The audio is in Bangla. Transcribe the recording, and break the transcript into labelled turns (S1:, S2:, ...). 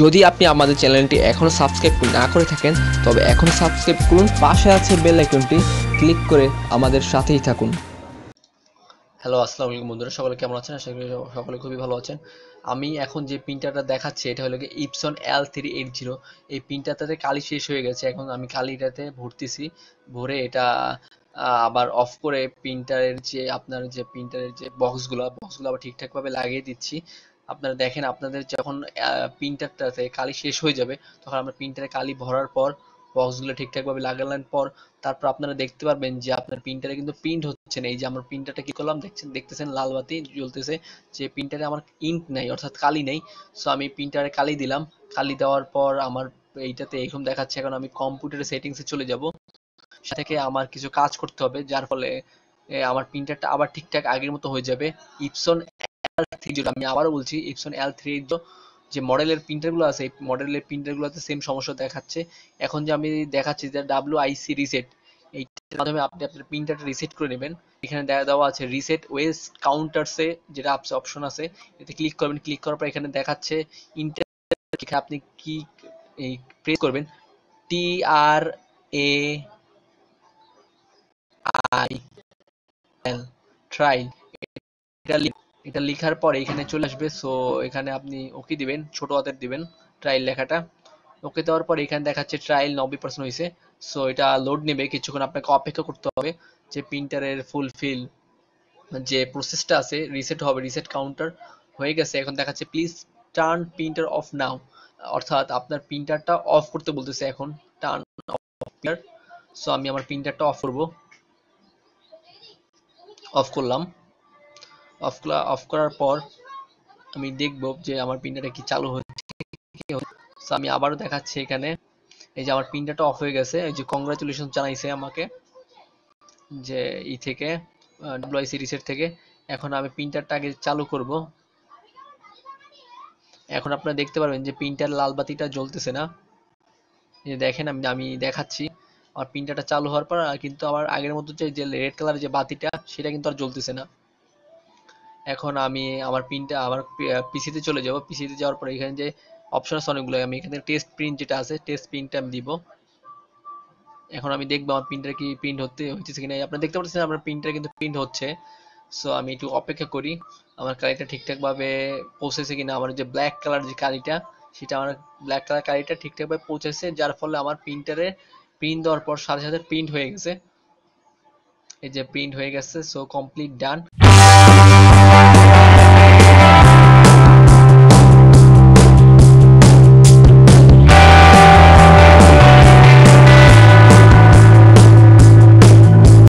S1: যদি আপনি আমাদের চ্যানেলটি এখনও সাবস্ক্রাইব না করে থাকেন তবে এখন সাবস্ক্রাইব করুন পাশে আছে বেল আইকনটি ক্লিক করে আমাদের সাথেই থাকুন হ্যালো আসসালামু আলাইকুম বন্ধুরা সকলে কেমন আছেন আশা করি সকলে খুবই ভালো আছেন আমি এখন যে প্রিন্টারটা দেখাচ্ছি এটা হলো Epson L three eight zero এই প্রিন্টারটাতে কালি শেষ হয়ে গেছে এখন আমি কালিটাতে ভরতেছি ভরে এটা আবার অফ করে প্রিন্টারের যে আপনার যে প্রিন্টারের যে বক্সগুলো বক্সগুলো আবার ঠিকঠাকভাবে লাগিয়ে দিচ্ছি আপনারা দেখেন আপনাদের যখন আছে কালি শেষ হয়ে যাবে তখন আমরা প্রিন্টারে কালি ভরার পর বক্সগুলো ঠিকঠাকভাবে লাগালেন পর তারপর আপনারা দেখতে পারবেন যে আপনার প্রিন্টারে কিন্তু প্রিন্ট হচ্ছে না এই যে আমার প্রিন্টারটা কি করলাম দেখছেন দেখতেছেন লাল বাতি জ্বলতেছে যে প্রিন্টারে আমার ইন্ট নাই অর্থাৎ কালি নেই সো আমি প্রিন্টারে কালি দিলাম কালি দেওয়ার পর আমার এইটাতে এরকম দেখাচ্ছে এখন আমি কম্পিউটারে সেটিংসে চলে যাব সেটাকে আমার কিছু কাজ করতে হবে যার ফলে আমার প্রিন্টারটা আবার ঠিকঠাক আগের মতো হয়ে যাবে ইপসন থ্রি আমি আবারও বলছি এপসন এল থ্রি এইট যে মডেলের প্রিন্টারগুলো আছে এই মডেলের প্রিন্টারগুলোতে সেম সমস্যা দেখাচ্ছে এখন যে আমি দেখাচ্ছি যে ডাব্লু আইসি রিসেট এই মাধ্যমে আপনি আপনার প্রিন্টারটা রিসেট করে নেবেন এখানে দেখা দেওয়া আছে রিসেট ওয়েস কাউন্টারসে যেটা আপসে অপশন আছে এতে ক্লিক করবেন ক্লিক করার পর এখানে দেখাচ্ছে ইন্টার আপনি কি প্রেস করবেন টি আর এ আই এল ট্রাইল এটা এটা লেখার পরে এখানে চলে আসবে সো এখানে আপনি ওকে দিবেন ছোট হাতের দিবেন ট্রায়াল লেখাটা ওকে দেওয়ার পর এখানে দেখাচ্ছে ট্রায়াল নব্বই পার্সেন্ট হয়েছে সো এটা লোড নেবে কিছুক্ষণ আপনাকে অপেক্ষা করতে হবে যে প্রিন্টারের ফুলফিল যে প্রসেসটা আছে রিসেট হবে রিসেট কাউন্টার হয়ে গেছে এখন দেখাচ্ছে please turn printer off now অর্থাৎ আপনার প্রিন্টারটা অফ করতে বলতেছে এখন টার্ন অফ প্রিন্টার সো আমি আমার প্রিন্টারটা অফ করব অফ করলাম অফ অফ করার পর আমি দেখব যে আমার প্রিন্টারটা কি চালু হচ্ছে সো আমি আবারও দেখাচ্ছি এখানে এই যে আমার প্রিন্টারটা অফ হয়ে গেছে এই যে কংগ্রাচুলেশন জানাইছে আমাকে যে ই থেকে ডব্লুআইসি রিসেট থেকে এখন আমি প্রিন্টারটা আগে চালু করব এখন আপনারা দেখতে পারবেন যে প্রিন্টার লাল বাতিটা জ্বলতেছে না যে দেখেন আমি আমি দেখাচ্ছি আর প্রিন্টারটা চালু হওয়ার পর কিন্তু আবার আগের মতো যে রেড কালারের যে বাতিটা সেটা কিন্তু আর জ্বলতেছে না এখন আমি আমার পিনটা আমার পিসিতে চলে যাব পিসিতে যাওয়ার পরে এখানে যে অপশন আছে অনেকগুলো আমি এখানে টেস্ট প্রিন্ট যেটা আছে টেস্ট প্রিন্টটা আমি দিব এখন আমি দেখবো আমার প্রিন্টার কি প্রিন্ট হতে হচ্ছে কিনা আপনারা দেখতে পাচ্ছেন আমার প্রিন্টার কিন্তু প্রিন্ট হচ্ছে সো আমি একটু অপেক্ষা করি আমার কালিটা ঠিকঠাকভাবে পৌঁছেছে কিনা আমার যে ব্ল্যাক কালার যে কালিটা সেটা আমার ব্ল্যাক কালার কালিটা ঠিকঠাকভাবে পৌঁছেছে যার ফলে আমার প্রিন্টারে প্রিন্ট দেওয়ার পর সাথে সাথে প্রিন্ট হয়ে গেছে এই যে প্রিন্ট হয়ে গেছে সো কমপ্লিট ডান